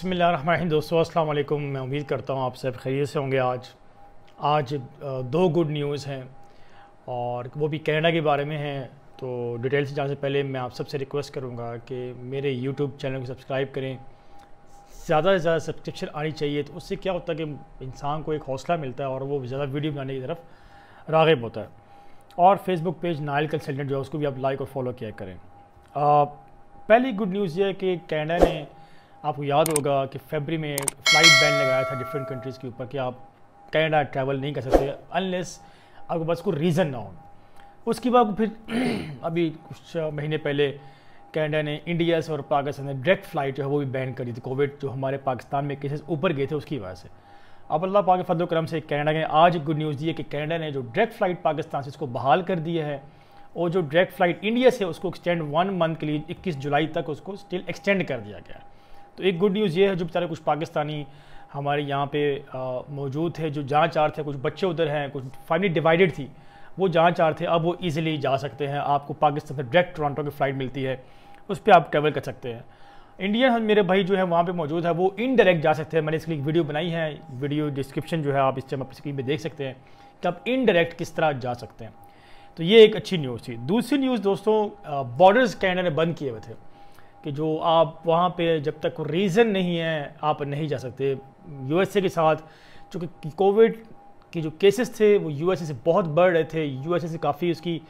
बसमिल दोस्तों अस्सलाम वालेकुम मैं उम्मीद करता हूँ आप सब खैरियत से होंगे आज आज दो गुड न्यूज़ हैं और वो भी कनाडा के बारे में हैं तो डिटेल से जाने से पहले मैं आप सबसे रिक्वेस्ट करूँगा कि मेरे यूट्यूब चैनल को सब्सक्राइब करें ज़्यादा से ज़्यादा सब्सक्रिप्शन आनी चाहिए तो उससे क्या होता है कि इंसान को एक हौसला मिलता है और वो ज़्यादा वीडियो बनाने की तरफ रागब होता है और फेसबुक पेज नायल कंसल्टेंट जो है उसको भी आप लाइक और फॉलो किया करें पहली गुड न्यूज़ ये है कि कैनेडा ने आपको याद होगा कि फेबरी में फ्लाइट बैन लगाया था डिफरेंट कंट्रीज़ के ऊपर कि आप कैनेडा ट्रैवल नहीं कर सकते अनलेस आपके पास कोई रीज़न ना हो उसके बाद फिर अभी कुछ महीने पहले कैनेडा ने इंडिया से और पाकिस्तान ने डायरेक्ट फ्लाइट जो है वो भी बैन करी थी कोविड जो हमारे पाकिस्तान में केसेस ऊपर गए थे उसकी वजह से अब अल्लाह पाक फदो करम से कैनेडा ने आज गुड न्यूज़ दी है कि कैनेडा ने जो डायरेक्ट फ्लाइट पाकिस्तान से इसको बहाल कर दिया है और जो डायरेक्ट फ्लाइट इंडिया से उसको एक्सटेंड वन मंथ के लिए इक्कीस जुलाई तक उसको स्टिल एक्सटेंड कर दिया गया है तो एक गुड न्यूज़ ये है जो बेचारे कुछ पाकिस्तानी हमारे यहाँ पे मौजूद थे जो जहाँ चार थे कुछ बच्चे उधर हैं कुछ फाइनली डिवाइडेड थी वो जहाँ चार थे अब वो ईज़िली जा सकते हैं आपको पाकिस्तान से डायरेक्ट टोरंटो की फ़्लाइट मिलती है उस पर आप ट्रेवल कर सकते हैं इंडियन हम मेरे भाई जो है वहाँ पे मौजूद है वो इनडायरेक्ट जा सकते हैं मैंने इसके लिए वीडियो बनाई है वीडियो डिस्क्रिप्शन जो है आप इस टाइम अपनी स्क्रीन पर देख सकते हैं कि आप इनडायरेक्ट किस तरह जा सकते हैं तो ये एक अच्छी न्यूज़ थी दूसरी न्यूज़ दोस्तों बॉर्डर्स कैनेडा ने बंद किए हुए थे कि जो आप वहाँ पे जब तक रीज़न नहीं है आप नहीं जा सकते यूएसए के साथ चूँकि कोविड के जो केसेस थे वो यूएसए से बहुत बढ़ रहे थे यूएसए से काफ़ी उसकी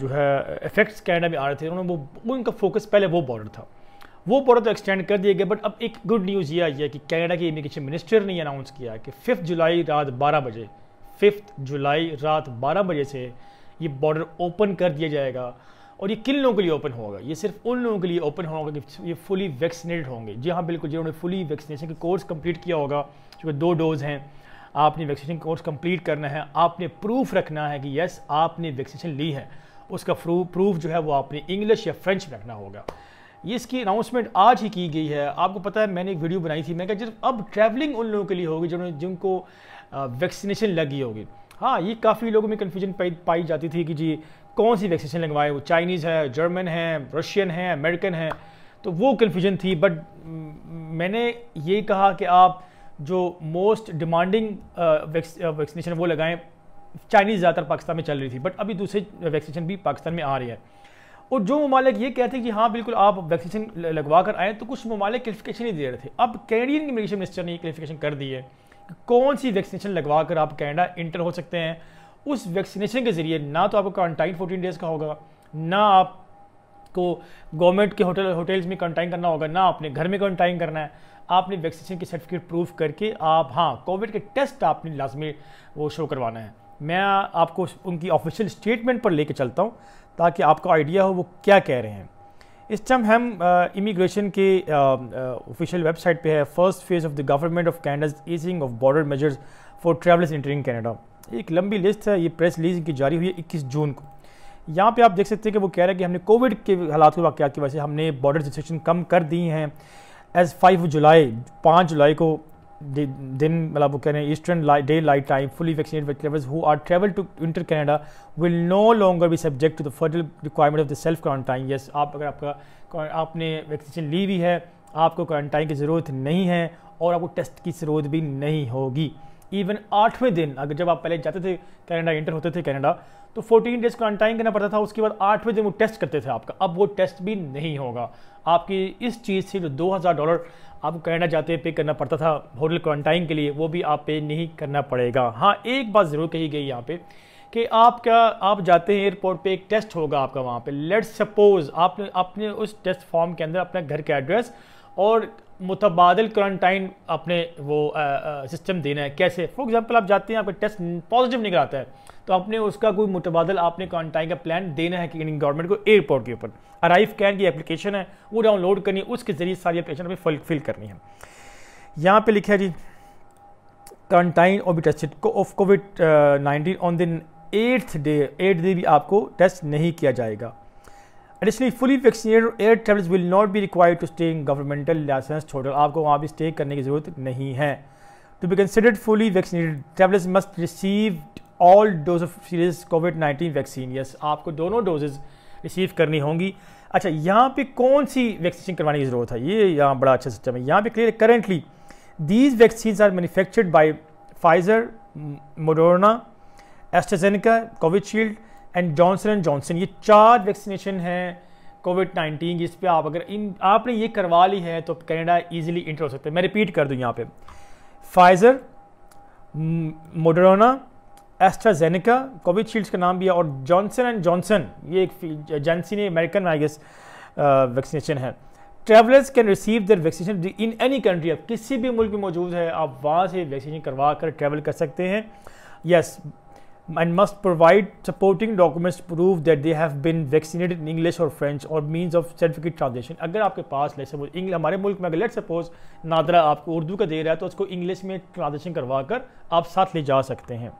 जो है इफ़ेक्ट्स कैनेडा में आ रहे थे उन्होंने वो उनका फोकस पहले वो बॉर्डर था वो बॉर्डर तो एक्सटेंड कर दिया गया बट अब एक गुड न्यूज़ ये आई है कि कैनेडा के इमिग्रेशन मिनिस्टर ने अनाउंस किया कि फिफ्थ जुलाई रात बारह बजे फिफ्थ जुलाई रात बारह बजे से ये बॉर्डर ओपन कर दिया जाएगा और ये किन लोगों के लिए ओपन होगा ये सिर्फ उन लोगों के लिए ओपन होगा कि ये फुली वैक्सीनेटेड होंगे जी हाँ बिल्कुल जिन्होंने फुली वैक्सीनेशन के कोर्स कंप्लीट किया होगा चूँकि दो डोज हैं आपने वैक्सीनेशन कोर्स कंप्लीट करना है आपने प्रूफ रखना है कि यस आपने वैक्सीनेशन ली है उसका प्रूफ जो है वो आपने इंग्लिश या फ्रेंच में रखना होगा ये इसकी अनाउंसमेंट आज ही की गई है आपको पता है मैंने एक वीडियो बनाई थी मैं क्या कहा अब ट्रैवलिंग उन लोगों के लिए होगी जिन्होंने जिनको वैक्सीनेशन लगी होगी हाँ ये काफ़ी लोगों में कन्फ्यूजन पाई पाई जाती थी कि जी कौन सी वैक्सीनेशन लगवाएं वो चाइनीज़ है जर्मन है रशियन है अमेरिकन है तो वो कन्फ्यूजन थी बट mm, मैंने ये कहा कि आप जो मोस्ट डिमांडिंग वैक्सीनेशन वो लगाएं चाइनीज़ ज़्यादातर पाकिस्तान में चल रही थी बट अभी दूसरे वैक्सीनेशन uh, भी पाकिस्तान में आ रही है और जो ममालिक ये कहते हैं कि हाँ बिल्कुल आप वैक्सीनेशन लगवा कर आएँ तो कुछ ममालिक क्लिफिकेशन ही दे रहे थे अब कैनेडियन इमिग्रेशन मिनिस्टर ने ये क्लिफिकेशन कर दी है कौन सी वैक्सीनेशन लगवा कर आप कैनेडा इंटर हो सकते हैं उस वैक्सीनेशन के ज़रिए ना तो आपको क्वारंटाइन फोर्टीन डेज़ का होगा ना आप को गवर्नमेंट के होटल होटल्स में क्वारंटाइन करना होगा ना अपने घर में क्वारंटाइन करना है आपने वैक्सीनेशन की सर्टिफिकेट प्रूफ करके आप हाँ कोविड के टेस्ट आपने लाजमी वो शो करवाना है मैं आपको उनकी ऑफिशियल स्टेटमेंट पर लेके चलता हूँ ताकि आपको आइडिया हो वो क्या कह रहे हैं इस टाइम हम इमिग्रेशन के ऑफिशियल वेबसाइट पे है first phase of the government of Canada's easing of border measures for travellers entering Canada एक लंबी लिस्ट है ये प्रेस रिलीज की जारी हुई है इक्कीस जून को यहाँ पे आप देख सकते हैं कि वो कह रहे हैं कि हमने कोविड के हालात के वाकत की वजह से हमने बॉर्डर रिस्ट्रिक्शन कम कर दी हैं एज फाइव जुलाई पाँच जुलाई को दिन मतलब वो कह रहे हैं eastern daylight time fully vaccinate travellers who are travel to enter Canada will no longer be subject to the federal requirement of the self quarantine yes आप अगर आपका आपने वैक्सीनेशन ली हुई है आपको क्वारंटाइन की ज़रूरत नहीं है और आपको टेस्ट की ज़रूरत भी नहीं होगी इवन आठवें दिन अगर जब आप पहले जाते थे कनाडा इंटर होते थे कनाडा तो 14 डेज क्वारंटाइन करना पड़ता था उसके बाद आठवें दिन वो टेस्ट करते थे आपका अब वो टेस्ट भी नहीं होगा आपकी इस चीज़ से जो दो हज़ार डॉलर आपको कनाडा जाते पे करना पड़ता था होटल क्वारंटाइन के लिए वो भी आप पे नहीं करना पड़ेगा हाँ एक बात ज़रूर कही गई यहाँ पे कि आप क्या आप जाते हैं एयरपोर्ट पे एक टेस्ट होगा आपका वहाँ पे लेट्स सपोज आपने अपने उस टेस्ट फॉर्म के अंदर अपना घर का एड्रेस और मुतबादल क्वारंटाइन अपने वो सिस्टम देना है कैसे फॉर एग्जांपल आप जाते हैं आपका टेस्ट पॉजिटिव निकल आता है तो आपने उसका कोई मुतबादल आपने क्वारंटाइन का प्लान देना है कि गवर्नमेंट को एयरपोर्ट के ऊपर अराइव कैन की एप्लीकेशन है वो डाउनलोड करनी है उसके जरिए सारी एप्लीकेशन अपनी फिल करनी है यहाँ पर लिखा है जी क्वारंटाइन और भी test of covid nineteen on दिन एट्थ डे एट डे भी आपको टेस्ट नहीं किया जाएगा additionally fully vaccinated air travellers will not be required to stay in governmental licence hotel आपको वहाँ भी स्टे करने की ज़रूरत नहीं है to be considered fully vaccinated travellers must receive all dose of series covid nineteen vaccine yes आपको दोनों डोजेज़ रिसीव करनी होंगी अच्छा यहाँ पे कौन सी वैक्सीनेशन करवाने की ज़रूरत है ये यहाँ बड़ा अच्छा सिस्टम है यहाँ पे clear currently these vaccine are manufactured by Pfizer Moderna AstraZeneca Covishield and Johnson and Johnson ये चार वैक्सीनेशन हैं कोविड नाइन्टीन जिस पर आप अगर इन आपने ये करवा ली है तो कनाडा ईजिली इंटर हो सकता है मैं रिपीट कर दूँ यहाँ पे फाइज़र मोडरोना एस्ट्राजेनिका कोविडशील्ड का नाम भी है और जॉनसन एंड जॉनसन ये एक जैनसी ने अमेरिकन आई गेस वैक्सीनेशन है travellers can receive their vaccination in any country अब किसी भी मुल्क में मौजूद है आप वहाँ से वैक्सीनेशन करवा कर ट्रैवल कर सकते हैं yes and must provide supporting documents to prove that they have been vaccinated in English or French or means of certificate translation अगर आपके पास लेट सपोज इंग्लिश हमारे मुल्क में अगर लेट सपोज नादरा आपको उर्दू का दे रहा है तो उसको इंग्लिश में ट्रांजेक्शन करवा कर आप साथ ले जा सकते हैं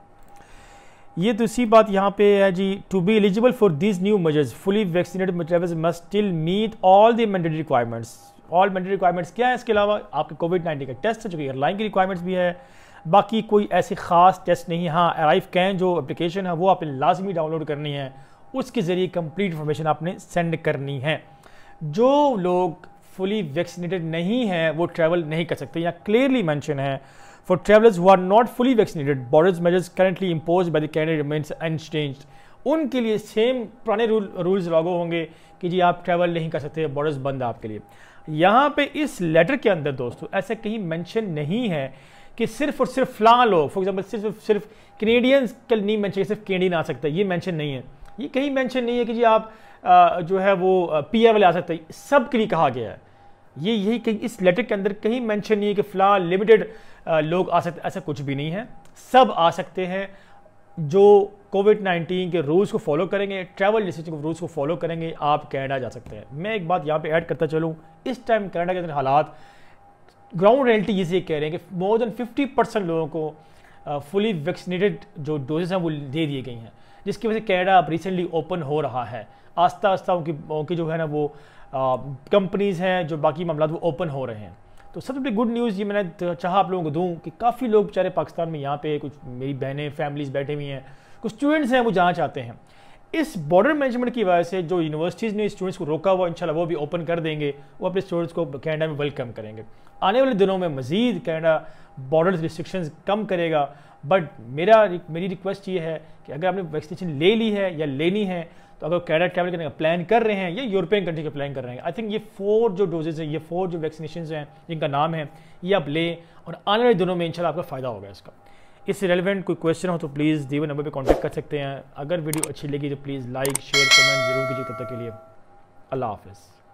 ये दूसरी बात यहाँ पे है जी to be eligible for this new measures fully vaccinated travellers must still meet all the mandatory requirements all mandatory requirements क्या है इसके अलावा आपके कोविड नाइन्टीन का टेस्ट है जो कि एयरलाइन की रिक्वायरमेंट्स भी है बाकी कोई ऐसी ख़ास टेस्ट नहीं हाँ अराइव कैन जो एप्लीकेशन है वो आपने लाजमी डाउनलोड करनी है उसके ज़रिए कम्प्लीट इन्फॉर्मेशन आपने सेंड करनी है जो लोग फुली वैक्सीनेटेड नहीं हैं वो ट्रैवल नहीं कर सकते यहाँ क्लियरली मैंशन है for travellers who are not fully vaccinated borders measures currently impose by the Canada remains unchanged. उनके लिए सेम पुराने रूल रूल्स लागू होंगे कि जी आप ट्रैवल नहीं कर सकते बॉर्डर्स बंद आपके लिए यहाँ पे इस लेटर के अंदर दोस्तों ऐसा कहीं मेंशन नहीं है कि सिर्फ और सिर्फ फ्ला लोग फॉर एग्जाम्पल सिर्फ सिर्फ कैनेडियंस कल नहीं मैंशन सिर्फ कैनेडियन आ सकता है ये मैंशन नहीं है ये कहीं मैंशन नहीं है कि जी आप जो है वो पी वाले आ सकते हैं सब के लिए कहा गया है ये यही कहीं इस लेटर के अंदर कहीं मैंशन नहीं है कि फ़िलहाल लिमिटेड लोग आ सकते ऐसा कुछ भी नहीं है सब आ सकते हैं जो कोविड 19 के रूल्स को फॉलो करेंगे ट्रैवल डिसीजन के रूल्स को फॉलो करेंगे आप कनाडा जा सकते हैं मैं एक बात यहाँ पे ऐड करता चलूँ इस टाइम कनाडा के अंदर हालात ग्राउंड रियलिटी ये कह रहे हैं कि मोर देन 50 परसेंट लोगों को फुली uh, वैक्सीनेटेड जो डोजेज हैं वो दे दिए गई हैं जिसकी वजह से कैनेडा अब रिसेंटली ओपन हो रहा है आस्ता आस्ता उनकी उनकी जो है ना वो कंपनीज़ uh, हैं जो बाकी मामला वो ओपन हो रहे हैं तो सबसे बड़ी गुड न्यूज़ ये मैंने तो चाहा आप लोगों को दूँ कि काफ़ी लोग बेचारे पाकिस्तान में यहाँ पे कुछ मेरी बहनें फैमिलीज़ बैठे हुई हैं कुछ स्टूडेंट्स हैं वो जाना चाहते हैं इस बॉर्डर मैनेजमेंट की वजह से जो यूनिवर्सिटीज़ ने स्टूडेंट्स को रोका हुआ इंशाल्लाह वो भी ओपन कर देंगे वो अपने स्टूडेंट्स को कैनेडा में वेलकम करेंगे आने वाले दिनों में मज़ीद कैनेडा बॉर्डर रिस्ट्रिक्शन कम करेगा बट मेरा मेरी रिक्वेस्ट ये है कि अगर आपने वैक्सीनेशन ले ली है या लेनी है तो अगर कैनेडा ट्रैवल करने का प्लान कर रहे हैं या यूरोपियन कंट्री का प्लान कर रहे हैं आई थिंक ये फोर जो डोजेज हैं ये फोर जो वैक्सीनेशन हैं जिनका नाम है ये आप लें और आने वाले दिनों में इंशाल्लाह आपका फ़ायदा होगा इसका इससे रेलिवेंट कोई क्वेश्चन हो तो प्लीज़ दिए नंबर पर कॉन्टेक्ट कर सकते हैं अगर वीडियो अच्छी लगी तो प्लीज़ लाइक शेयर कमेंट जरूर कीजिए तब तक के लिए अल्लाह हाफिज़